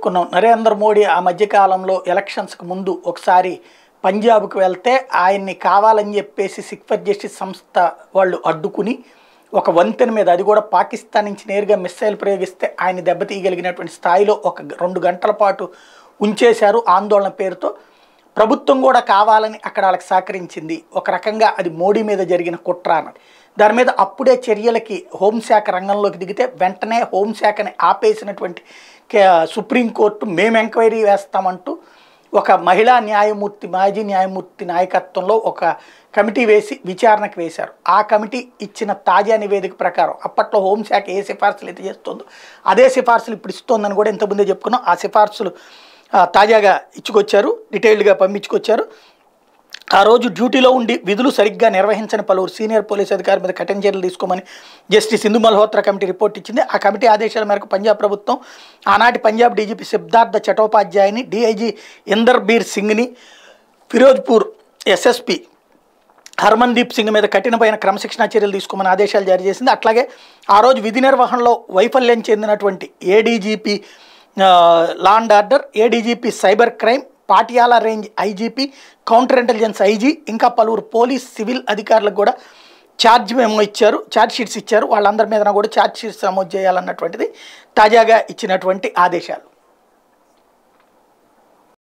చెప్పుకున్నాం నరేంద్ర మోడీ ఆ మధ్యకాలంలో ఎలక్షన్స్కి ముందు ఒకసారి పంజాబ్కి వెళ్తే ఆయన్ని కావాలని చెప్పేసి సిక్ ఫర్ జస్టిస్ సంస్థ వాళ్ళు అడ్డుకుని ఒక వంతెన మీద అది కూడా పాకిస్తాన్ నుంచి నేరుగా మిస్సైల్ ప్రయోగిస్తే ఆయన దెబ్బతీయగలిగినటువంటి స్థాయిలో ఒక రెండు గంటల పాటు ఉంచేశారు ఆందోళన పేరుతో ప్రభుత్వం కూడా కావాలని అక్కడ వాళ్ళకి సహకరించింది ఒక రకంగా అది మోడీ మీద జరిగిన కుట్ర అన్నది దాని మీద అప్పుడే చర్యలకి హోంశాఖ రంగంలోకి దిగితే వెంటనే హోంశాఖని ఆపేసినటువంటి సుప్రీంకోర్టు మేము ఎంక్వైరీ వేస్తామంటూ ఒక మహిళా న్యాయమూర్తి మాజీ న్యాయమూర్తి నాయకత్వంలో ఒక కమిటీ వేసి విచారణకు వేశారు ఆ కమిటీ ఇచ్చిన తాజా నివేదిక ప్రకారం అప్పట్లో హోంశాఖ ఏ సిఫార్సులు అయితే చేస్తుందో అదే సిఫార్సులు ఇప్పుడు ఇస్తోందని కూడా ఇంతకుముందే చెప్పుకున్నాం ఆ సిఫార్సులు తాజాగా ఇచ్చుకొచ్చారు డీటెయిల్డ్గా పంపించుకొచ్చారు ఆ రోజు డ్యూటీలో ఉండి విధులు సరిగ్గా నిర్వహించని పలువురు సీనియర్ పోలీసు అధికారి మీద కఠిన చర్యలు తీసుకోమని justice Sindhu Malhotra committee report ఇచ్చింది ఆ కమిటీ ఆదేశాల మేరకు పంజాబ్ ప్రభుత్వం ఆనాటి పంజాబ్ డీజీపీ సిద్ధార్థ చటోపాధ్యాయని డీఐజీ ఇందర్బీర్ సింగ్ని ఫిరోజ్పూర్ ఎస్ఎస్పి హర్మన్దీప్ సింగ్ మీద కఠినమైన క్రమశిక్షణ చర్యలు తీసుకోమని ఆదేశాలు జారీ చేసింది అట్లాగే ఆ రోజు విధి నిర్వహణలో వైఫల్యం చెందినటువంటి ADGP law and order ADGP cyber crime Patiala range IGP counter intelligence IG ఇంకా పలువురు పోలీస్ సివిల్ అధికారులకు కూడా ఛార్జ్ మేము ఇచ్చారు ఛార్జ్ షీట్స్ ఇచ్చారు వాళ్ళందరి మీద కూడా ఛార్జ్ షీట్స్ నమోదు చేయాలన్నటువంటిది తాజాగా ఇచ్చినటువంటి ఆదేశాలు